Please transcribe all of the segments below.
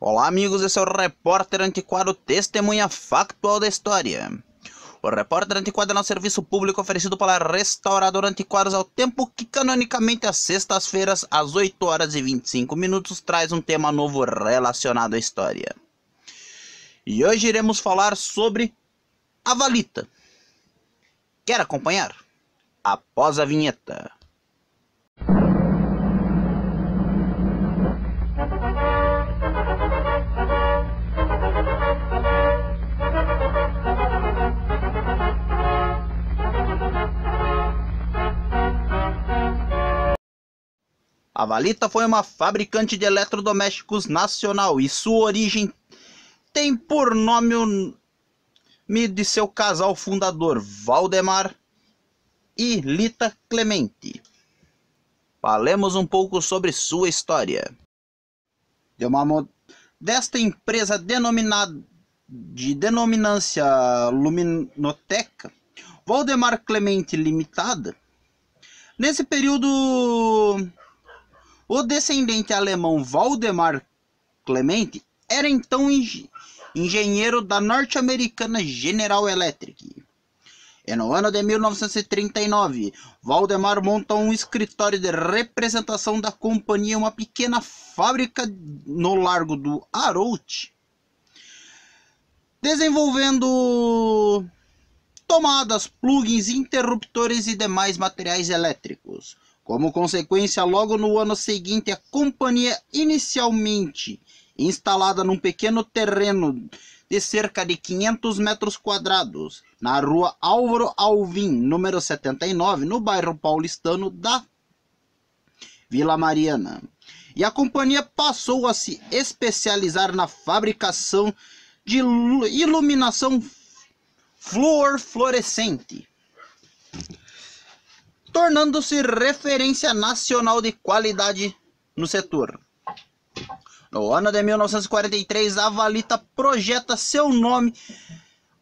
Olá, amigos, esse é o repórter antiquado Testemunha Factual da História. O repórter antiquado é um serviço público oferecido pela Restauradora Antiquários ao tempo que, canonicamente, às sextas-feiras, às 8 horas e 25 minutos, traz um tema novo relacionado à história. E hoje iremos falar sobre a valita. Quer acompanhar? Após a vinheta. A Valita foi uma fabricante de eletrodomésticos nacional e sua origem tem por nome o nome de seu casal fundador, Valdemar e Lita Clemente. Falemos um pouco sobre sua história. De uma modesta empresa denominada de denominância Luminoteca, Valdemar Clemente Limitada, nesse período o descendente alemão Valdemar Clemente era então engenheiro da norte-americana General Electric. E no ano de 1939, Valdemar monta um escritório de representação da companhia, uma pequena fábrica no Largo do Arout, desenvolvendo tomadas, plugins, interruptores e demais materiais elétricos. Como consequência, logo no ano seguinte, a companhia inicialmente instalada num pequeno terreno de cerca de 500 metros quadrados, na rua Álvaro Alvim, número 79, no bairro paulistano da Vila Mariana. E a companhia passou a se especializar na fabricação de iluminação fluorescente tornando-se referência nacional de qualidade no setor. No ano de 1943, a Valita projeta seu nome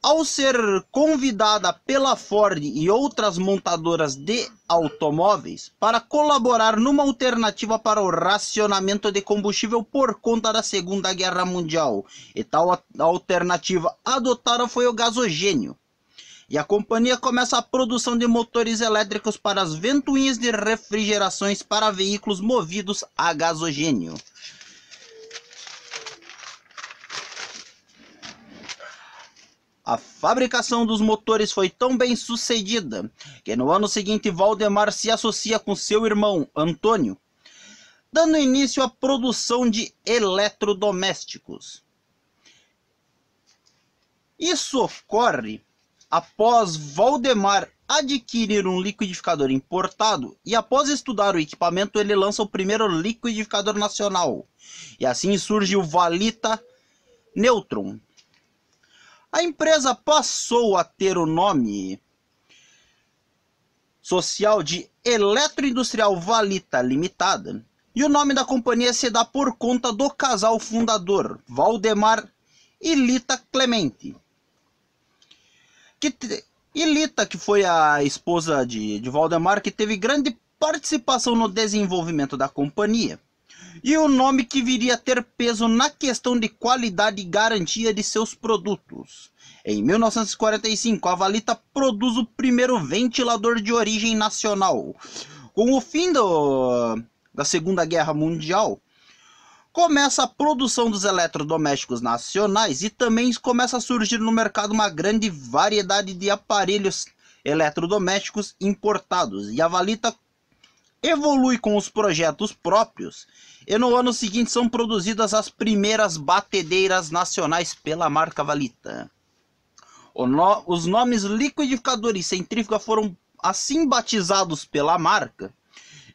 ao ser convidada pela Ford e outras montadoras de automóveis para colaborar numa alternativa para o racionamento de combustível por conta da Segunda Guerra Mundial. E tal alternativa adotada foi o gasogênio, e a companhia começa a produção de motores elétricos para as ventoinhas de refrigerações para veículos movidos a gasogênio. A fabricação dos motores foi tão bem sucedida que no ano seguinte Valdemar se associa com seu irmão Antônio, dando início à produção de eletrodomésticos. Isso ocorre Após Valdemar adquirir um liquidificador importado e após estudar o equipamento, ele lança o primeiro liquidificador nacional. E assim surge o Valita Neutron. A empresa passou a ter o nome social de Eletroindustrial Valita Limitada. E o nome da companhia se dá por conta do casal fundador, Valdemar e Lita Clemente que Ilita, que foi a esposa de, de Valdemar, que teve grande participação no desenvolvimento da companhia. E o nome que viria a ter peso na questão de qualidade e garantia de seus produtos. Em 1945, a Valita produz o primeiro ventilador de origem nacional. Com o fim do, da Segunda Guerra Mundial, começa a produção dos eletrodomésticos nacionais e também começa a surgir no mercado uma grande variedade de aparelhos eletrodomésticos importados. E a Valita evolui com os projetos próprios e no ano seguinte são produzidas as primeiras batedeiras nacionais pela marca Valita. No... Os nomes liquidificador e centrífuga foram assim batizados pela marca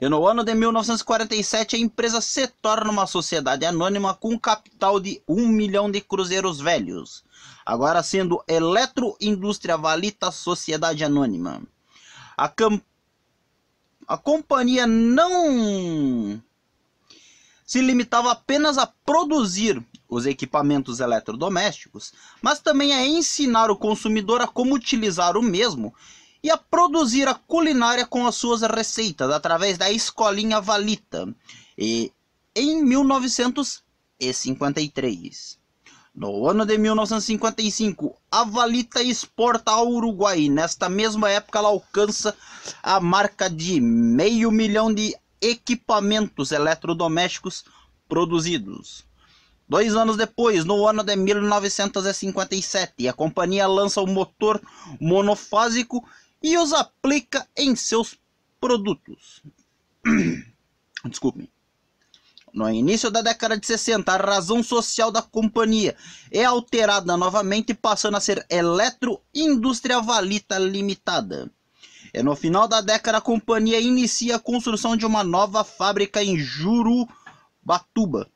e no ano de 1947, a empresa se torna uma sociedade anônima com capital de 1 milhão de cruzeiros velhos, agora sendo Eletroindústria Valita Sociedade Anônima. A, camp... a companhia não se limitava apenas a produzir os equipamentos eletrodomésticos, mas também a ensinar o consumidor a como utilizar o mesmo e a produzir a culinária com as suas receitas através da Escolinha Valita. E em 1953. No ano de 1955, a Valita exporta ao Uruguai. Nesta mesma época, ela alcança a marca de meio milhão de equipamentos eletrodomésticos produzidos. Dois anos depois, no ano de 1957, a companhia lança o motor monofásico e os aplica em seus produtos. Desculpem. No início da década de 60, a razão social da companhia é alterada novamente, passando a ser Eletroindústria Valita Limitada. E é no final da década, a companhia inicia a construção de uma nova fábrica em Jurubatuba.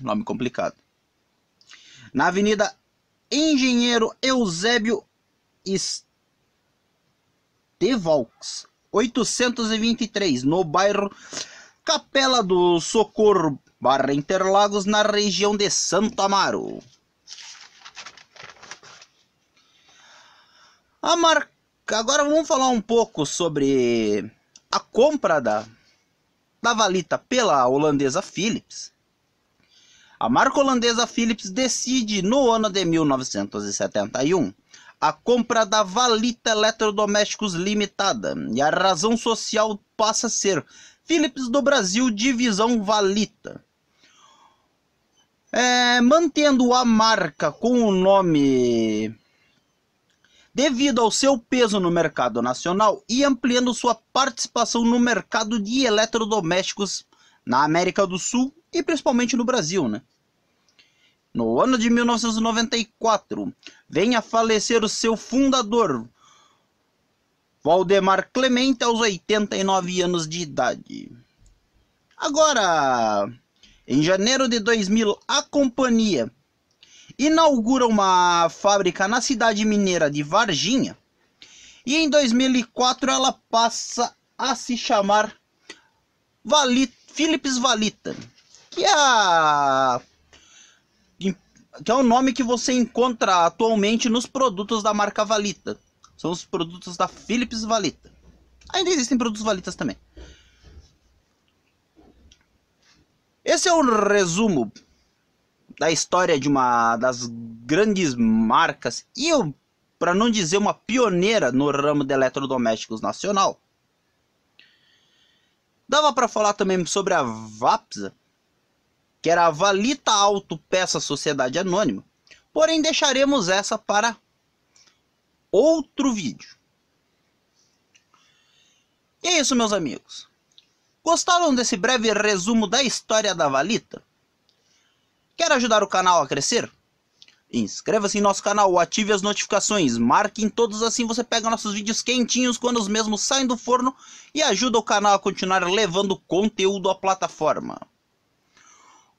Nome complicado. Na Avenida Engenheiro Eusébio Est Devox 823, no bairro Capela do Socorro, barra Interlagos, na região de Santo Amaro. A ah, marca... Agora vamos falar um pouco sobre a compra da, da valita pela holandesa Philips. A marca holandesa Philips decide no ano de 1971 a compra da Valita Eletrodomésticos Limitada e a razão social passa a ser Philips do Brasil Divisão Valita. É, mantendo a marca com o nome devido ao seu peso no mercado nacional e ampliando sua participação no mercado de eletrodomésticos na América do Sul e principalmente no Brasil, né? no ano de 1994, vem a falecer o seu fundador, Valdemar Clemente, aos 89 anos de idade. Agora, em janeiro de 2000, a companhia inaugura uma fábrica na cidade mineira de Varginha. E em 2004 ela passa a se chamar Valit, Philips Valita, que é a que é o nome que você encontra atualmente nos produtos da marca Valita. São os produtos da Philips Valita. Ainda existem produtos Valitas também. Esse é o um resumo da história de uma das grandes marcas e eu, para não dizer uma pioneira no ramo de eletrodomésticos nacional. Dava para falar também sobre a Vapsa, que era a Valita Auto Peça Sociedade Anônima. Porém, deixaremos essa para outro vídeo. E é isso, meus amigos. Gostaram desse breve resumo da história da Valita? Quer ajudar o canal a crescer? Inscreva-se em nosso canal, ative as notificações, marque em todos assim você pega nossos vídeos quentinhos quando os mesmos saem do forno e ajuda o canal a continuar levando conteúdo à plataforma.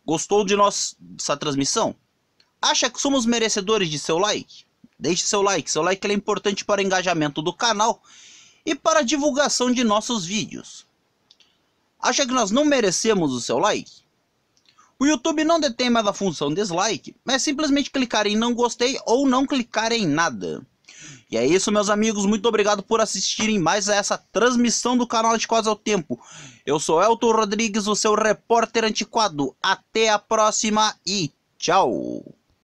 Gostou de nossa transmissão? Acha que somos merecedores de seu like? Deixe seu like, seu like é importante para o engajamento do canal e para a divulgação de nossos vídeos. Acha que nós não merecemos o seu like? O YouTube não detém mais a função dislike, mas é simplesmente clicar em não gostei ou não clicar em nada. E é isso, meus amigos. Muito obrigado por assistirem mais a essa transmissão do canal Antiquados ao Tempo. Eu sou Elton Rodrigues, o seu repórter antiquado. Até a próxima e tchau!